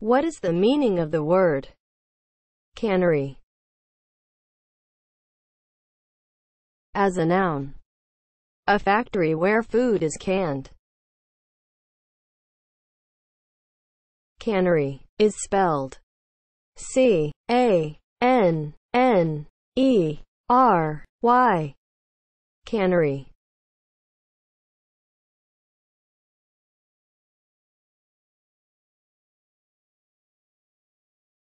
What is the meaning of the word cannery? As a noun, a factory where food is canned. Cannery is spelled C A N N E R Y. Cannery.